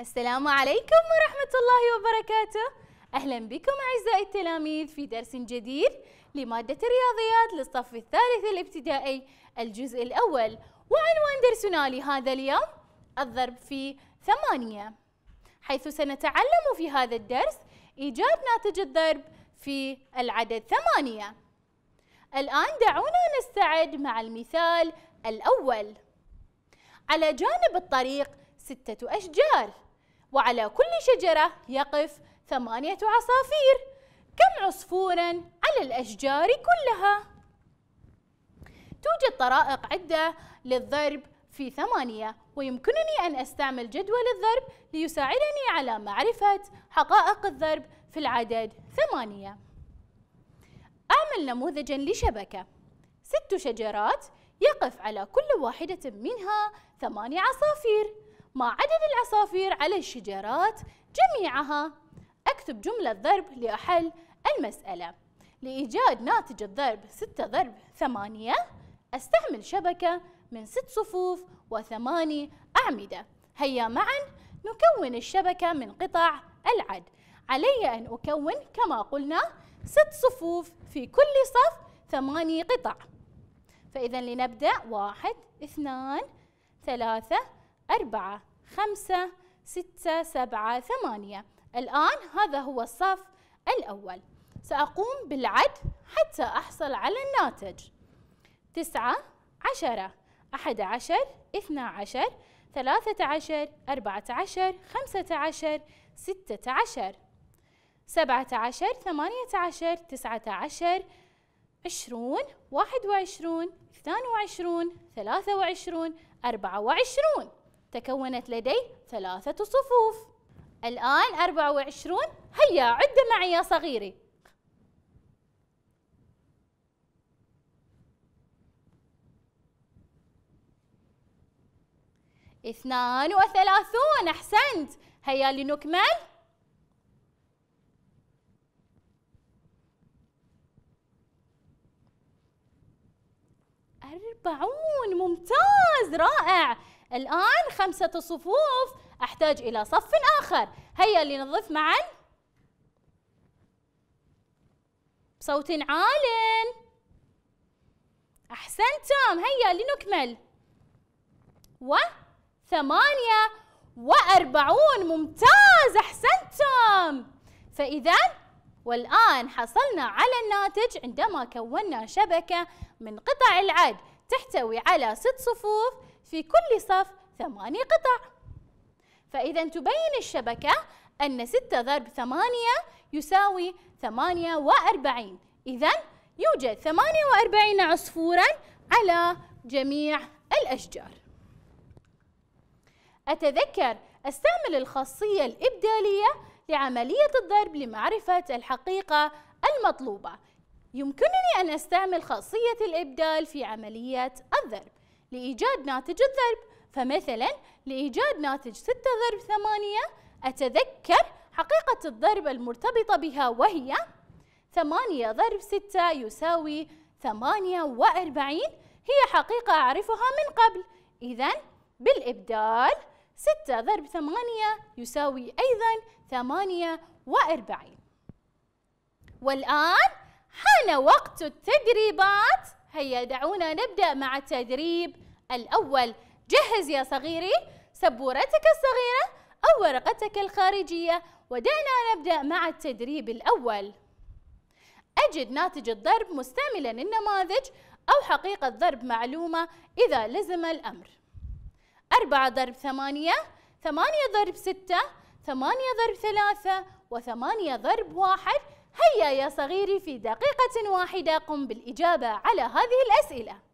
السلام عليكم ورحمة الله وبركاته أهلا بكم أعزائي التلاميذ في درس جديد لمادة الرياضيات للصف الثالث الابتدائي الجزء الأول وعنوان درسنا لهذا اليوم الضرب في ثمانية حيث سنتعلم في هذا الدرس إيجاد ناتج الضرب في العدد ثمانية الآن دعونا نستعد مع المثال الأول على جانب الطريق ستة أشجار وعلى كل شجرة يقف ثمانية عصافير كم عصفورا على الأشجار كلها؟ توجد طرائق عدة للضرب في ثمانية ويمكنني أن أستعمل جدول الضرب ليساعدني على معرفة حقائق الضرب في العدد ثمانية أعمل نموذجا لشبكة ست شجرات يقف على كل واحدة منها ثماني عصافير ما عدد العصافير على الشجرات جميعها أكتب جملة ضرب لأحل المسألة لإيجاد ناتج الضرب 6 ضرب 8 أستعمل شبكة من 6 صفوف وثماني أعمدة هيا معا نكون الشبكة من قطع العد علي أن أكون كما قلنا ست صفوف في كل صف ثماني قطع فإذا لنبدأ واحد اثنان ثلاثة أربعة خمسة ستة سبعة ثمانية الآن هذا هو الصف الأول سأقوم بالعد حتى أحصل على الناتج تسعة عشرة أحد عشر اثنى عشر ثلاثة عشر أربعة عشر خمسة عشر ستة عشر سبعة عشر ثمانية عشر تسعة عشر عشرون واحد وعشرون اثنان وعشرون ثلاثة وعشرون أربعة وعشرون تكونت لدي ثلاثة صفوف الآن أربعة وعشرون هيا عد معي يا صغيري اثنان وثلاثون أحسنت هيا لنكمل أربعون ممتاز رائع الآن خمسة صفوف أحتاج إلى صف آخر هيا لنضف معا بصوت عال أحسنتم هيا لنكمل وثمانية وأربعون ممتاز أحسنتم فإذا والآن حصلنا على الناتج عندما كونا شبكة من قطع العد تحتوي على ست صفوف في كل صف ثماني قطع فإذا تبين الشبكة أن 6 ضرب 8 يساوي 48 إذا يوجد 48 عصفورا على جميع الأشجار أتذكر استعمل الخاصية الإبدالية لعملية الضرب لمعرفة الحقيقة المطلوبة يمكنني أن أستعمل خاصية الإبدال في عملية الضرب لإيجاد ناتج الضرب فمثلا لإيجاد ناتج 6 ضرب 8 أتذكر حقيقة الضرب المرتبطة بها وهي 8 ضرب 6 يساوي 48 هي حقيقة أعرفها من قبل إذا بالإبدال 6 ضرب 8 يساوي أيضا 48 والآن حان وقت التدريبات هيا دعونا نبدأ مع التدريب الأول جهز يا صغيري سبورتك الصغيرة أو ورقتك الخارجية ودعنا نبدأ مع التدريب الأول أجد ناتج الضرب مستعملا النماذج أو حقيقة ضرب معلومة إذا لزم الأمر أربعة ضرب ثمانية ثمانية ضرب ستة ثمانية ضرب ثلاثة وثمانية ضرب واحد هيا يا صغيري في دقيقة واحدة قم بالإجابة على هذه الأسئلة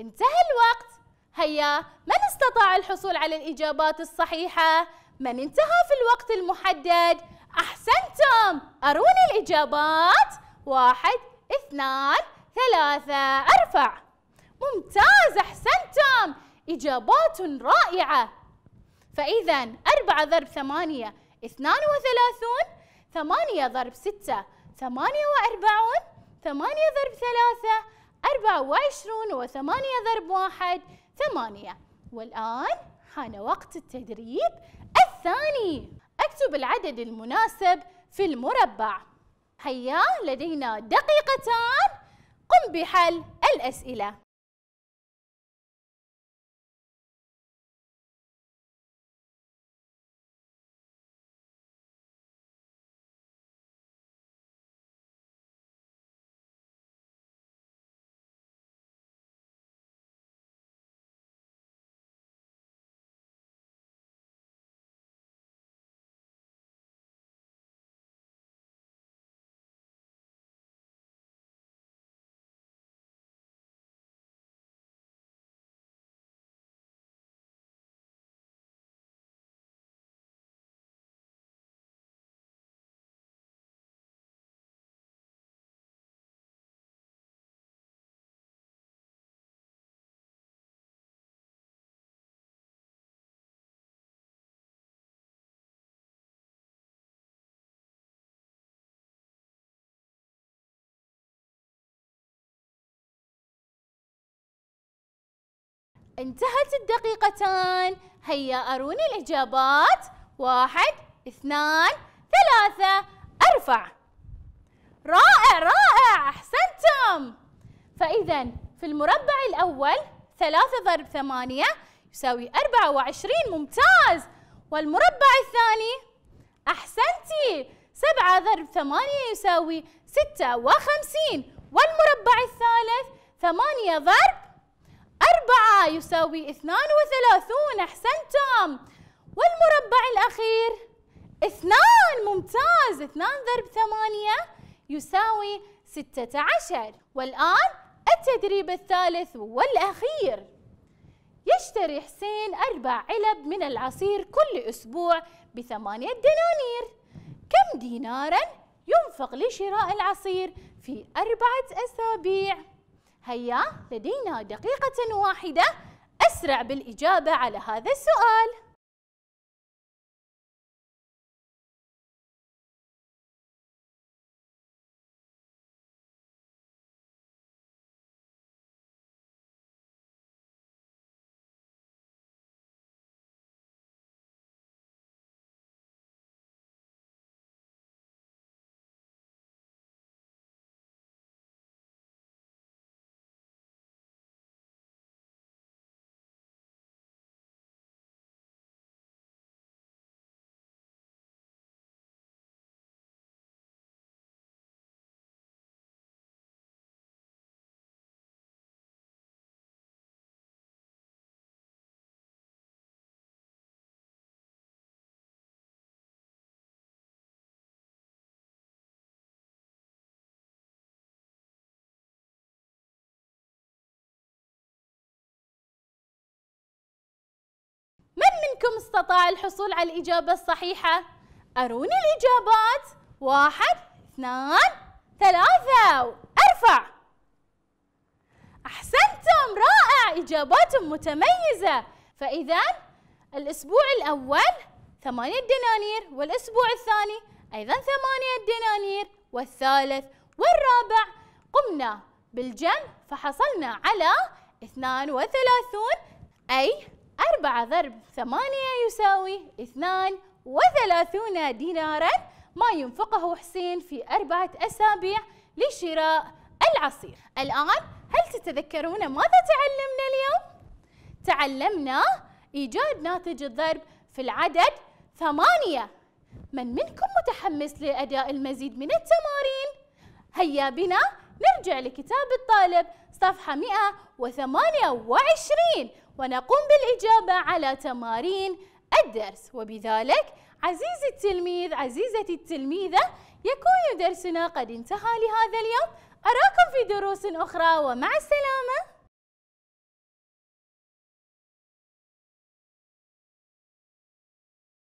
انتهى الوقت هيا من استطاع الحصول على الإجابات الصحيحة؟ من انتهى في الوقت المحدد؟ أحسنتم أروني الإجابات واحد اثنان ثلاثة أرفع ممتاز أحسنتم إجابات رائعة فإذا أربعة ضرب ثمانية اثنان وثلاثون ثمانية ضرب ستة ثمانية وأربعون ثمانية ضرب ثلاثة أربعة وعشرون وثمانية ضرب واحد ثمانية والآن حان وقت التدريب الثاني اكتب العدد المناسب في المربع هيا لدينا دقيقتان قم بحل الأسئلة انتهت الدقيقتان هيا أروني الإجابات واحد اثنان ثلاثة أرفع رائع رائع أحسنتم فإذا في المربع الأول ثلاثة ضرب ثمانية يساوي أربعة وعشرين ممتاز والمربع الثاني أحسنتي سبعة ضرب ثمانية يساوي ستة وخمسين والمربع الثالث ثمانية ضرب أربعة يساوي اثنان وثلاثون أحسنتم والمربع الأخير اثنان ممتاز اثنان ضرب ثمانية يساوي ستة عشر والآن التدريب الثالث والأخير يشتري حسين أربع علب من العصير كل أسبوع بثمانية دنانير كم ديناراً ينفق لشراء العصير في أربعة أسابيع؟ هيا لدينا دقيقة واحدة أسرع بالإجابة على هذا السؤال منكم استطاع الحصول على الإجابة الصحيحة؟ أروني الإجابات واحد اثنان ثلاثة أرفع أحسنتم رائع إجابات متميزة فإذا الأسبوع الأول ثمانية دنانير والأسبوع الثاني أيضا ثمانية دنانير والثالث والرابع قمنا بالجمع فحصلنا على 32 أي أربعة ضرب ثمانية يساوي اثنان وثلاثون دينارا ما ينفقه حسين في أربعة أسابيع لشراء العصير الآن هل تتذكرون ماذا تعلمنا اليوم؟ تعلمنا إيجاد ناتج الضرب في العدد ثمانية من منكم متحمس لأداء المزيد من التمارين؟ هيا بنا نرجع لكتاب الطالب صفحة 128 ونقوم بالإجابة على تمارين الدرس وبذلك عزيزي التلميذ عزيزتي التلميذة يكون درسنا قد انتهى لهذا اليوم أراكم في دروس أخرى ومع السلامة